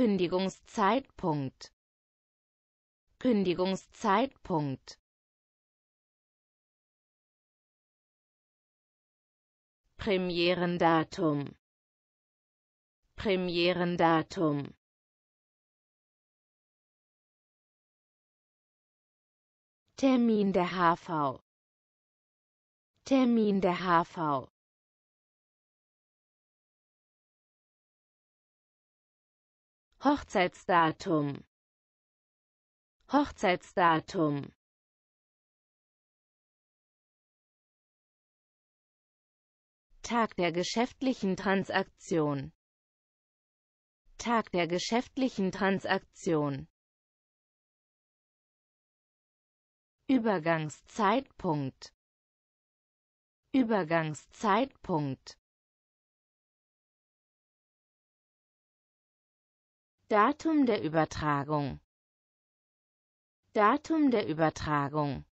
Kündigungszeitpunkt Kündigungszeitpunkt Premierendatum Premierendatum Termin der HV Termin der HV Hochzeitsdatum Hochzeitsdatum Tag der geschäftlichen Transaktion Tag der geschäftlichen Transaktion Übergangszeitpunkt Übergangszeitpunkt Datum der Übertragung Datum der Übertragung